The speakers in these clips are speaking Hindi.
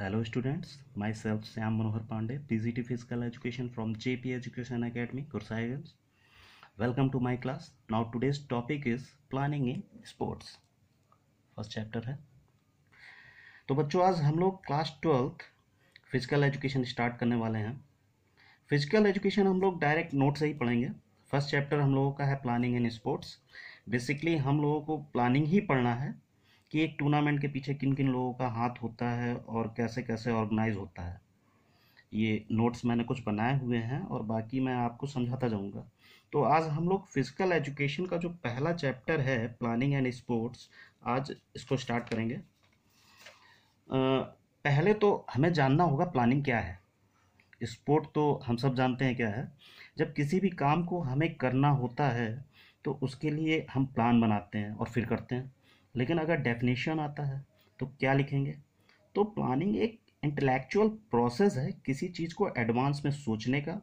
hello students myself Shyam Manohar Pandey PGT physical education from P education academy Kursaiganj welcome to my class now today's topic is planning in sports first chapter है तो बच्चों आज हम लोग class twelfth physical education start करने वाले हैं फिजिकल एजुकेशन हम लोग डायरेक्ट नोट से ही पढ़ेंगे फर्स्ट चैप्टर हम लोगों का है प्लानिंग इन स्पोर्ट्स बेसिकली हम लोगों को प्लानिंग ही पढ़ना है कि एक टूर्नामेंट के पीछे किन किन लोगों का हाथ होता है और कैसे कैसे ऑर्गेनाइज होता है ये नोट्स मैंने कुछ बनाए हुए हैं और बाकी मैं आपको समझाता जाऊँगा तो आज हम लोग फिजिकल एजुकेशन का जो पहला चैप्टर है प्लानिंग एंड स्पोर्ट्स आज इसको स्टार्ट करेंगे पहले तो हमें जानना होगा प्लानिंग क्या है स्पोर्ट तो हम सब जानते हैं क्या है जब किसी भी काम को हमें करना होता है तो उसके लिए हम प्लान बनाते हैं और फिर करते हैं लेकिन अगर डेफिनेशन आता है तो क्या लिखेंगे तो प्लानिंग एक इंटेलेक्चुअल प्रोसेस है किसी चीज़ को एडवांस में सोचने का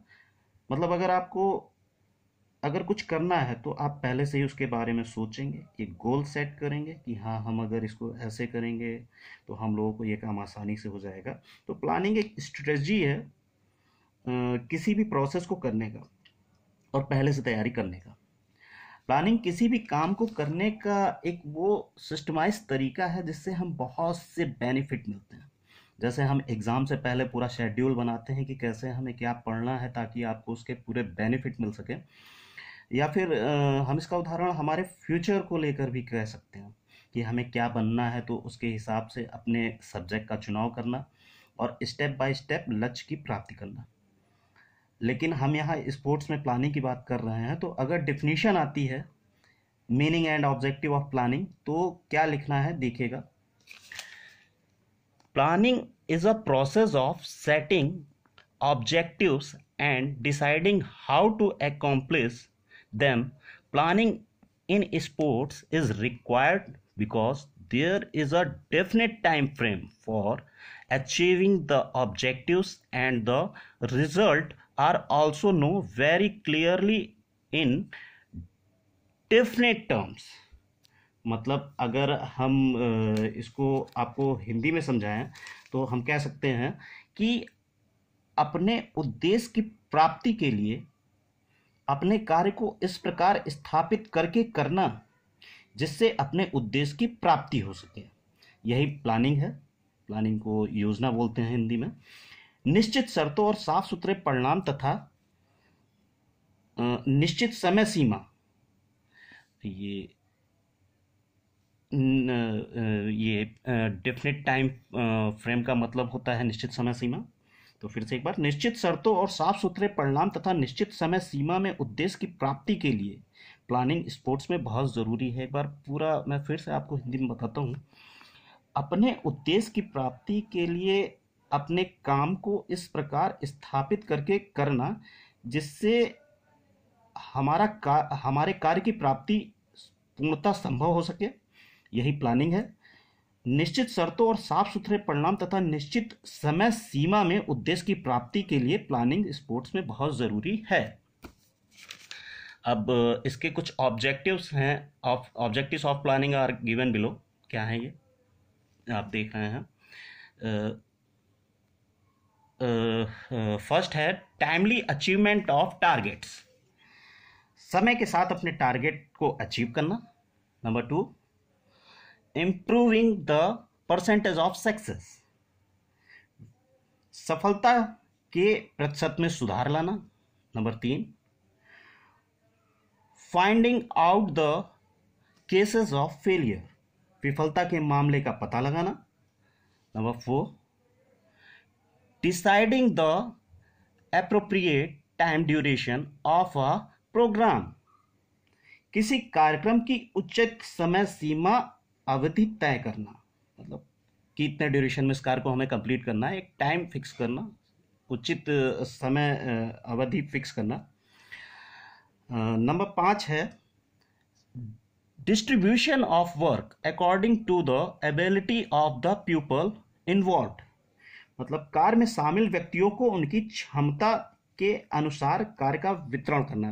मतलब अगर आपको अगर कुछ करना है तो आप पहले से ही उसके बारे में सोचेंगे कि गोल सेट करेंगे कि हाँ हम अगर इसको ऐसे करेंगे तो हम लोगों को ये काम आसानी से हो जाएगा तो प्लानिंग एक स्ट्रेटजी है किसी भी प्रोसेस को करने का और पहले से तैयारी करने का प्लानिंग किसी भी काम को करने का एक वो सिस्टमाइज तरीका है जिससे हम बहुत से बेनिफिट मिलते हैं जैसे हम एग्ज़ाम से पहले पूरा शेड्यूल बनाते हैं कि कैसे हमें क्या पढ़ना है ताकि आपको उसके पूरे बेनिफिट मिल सके या फिर हम इसका उदाहरण हमारे फ्यूचर को लेकर भी कह सकते हैं कि हमें क्या बनना है तो उसके हिसाब से अपने सब्जेक्ट का चुनाव करना और स्टेप बाय स्टेप लक्ष्य की प्राप्ति करना लेकिन हम यहाँ स्पोर्ट्स में प्लानिंग की बात कर रहे हैं तो अगर डिफिनीशन आती है meaning and objective of planning तो क्या लिखना है देखिएगा planning is a process of setting objectives and deciding how to accomplish them planning in sports is required because there is a definite time frame for achieving the objectives and the result are also known very clearly in definite terms मतलब अगर हम इसको आपको हिंदी में समझाएं तो हम कह सकते हैं कि अपने उद्देश्य की प्राप्ति के लिए अपने कार्य को इस प्रकार स्थापित करके करना जिससे अपने उद्देश्य की प्राप्ति हो सके यही प्लानिंग है प्लानिंग को योजना बोलते हैं हिंदी में निश्चित शर्तों और साफ सुथरे परिणाम तथा निश्चित समय सीमा तो ये ये डेफिनेट टाइम फ्रेम का मतलब होता है निश्चित समय सीमा तो फिर से एक बार निश्चित शर्तों और साफ सुथरे परिणाम तथा निश्चित समय सीमा में उद्देश्य की प्राप्ति के लिए प्लानिंग स्पोर्ट्स में बहुत ज़रूरी है एक बार पूरा मैं फिर से आपको हिंदी में बताता हूँ अपने उद्देश्य की प्राप्ति के लिए अपने काम को इस प्रकार स्थापित करके करना जिससे हमारा का हमारे कार्य की प्राप्ति पूर्णता संभव हो सके यही प्लानिंग है निश्चित शर्तों और साफ सुथरे परिणाम तथा निश्चित समय सीमा में उद्देश्य की प्राप्ति के लिए प्लानिंग स्पोर्ट्स में बहुत ज़रूरी है अब इसके कुछ ऑब्जेक्टिव्स हैं of objectives of planning are given below क्या हैं ये आप देख रहे हैं फर्स्ट है टाइमली अचीवमेंट ऑफ टारगेट्स समय के साथ अपने टारगेट को अचीव करना number two improving the percentage of success सफलता के प्रतिशत में सुधार लाना नंबर तीन finding out the cases of failure विफलता के मामले का पता लगाना number four deciding the appropriate time duration of a programme किसी कार्यक्रम की उचित समय सीमा अवधि तय करना मतलब कितने ड्यूरेशन में इस कार्य को हमें कंप्लीट करना है एक टाइम फिक्स करना उचित समय अवधि फिक्स करना नंबर पाँच है distribution of work according to the ability of the people involve मतलब कार्य में शामिल व्यक्तियों को उनकी क्षमता के अनुसार कार्य का वितरण करना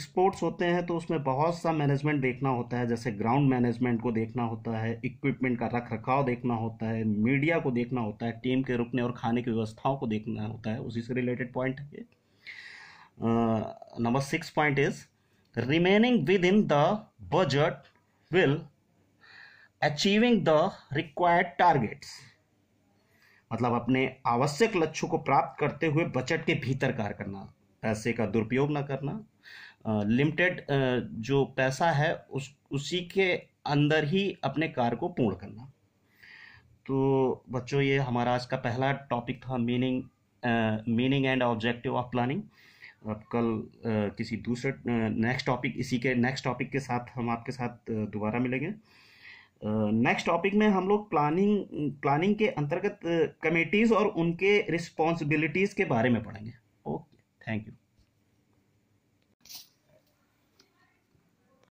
स्पोर्ट्स होते हैं तो उसमें बहुत सा मैनेजमेंट देखना होता है जैसे ग्राउंड मैनेजमेंट को देखना होता है इक्विपमेंट का रख रखाव देखना होता है मीडिया को देखना होता है टीम के रुकने और खाने की व्यवस्थाओं को देखना होता है उसी से रिलेटेड पॉइंट है number six point is remaining within the budget will achieving the required targets मतलब अपने आवश्यक लक्ष्यों को प्राप्त करते हुए बजट के भीतर कार्य करना पैसे का दुरुपयोग ना करना लिमिटेड जो पैसा है उस उसी के अंदर ही अपने कार्य को पूर्ण करना तो बच्चों ये हमारा आज का पहला टॉपिक था meaning meaning and objective of planning अब कल किसी दूसरे नेक्स्ट टॉपिक इसी के नेक्स्ट टॉपिक के साथ हम आपके साथ दोबारा मिलेंगे नेक्स्ट टॉपिक में हम लोग प्लानिंग प्लानिंग के अंतर्गत कमेटीज़ और उनके रिस्पॉन्सिबिलिटीज़ के बारे में पढ़ेंगे ओके थैंक यू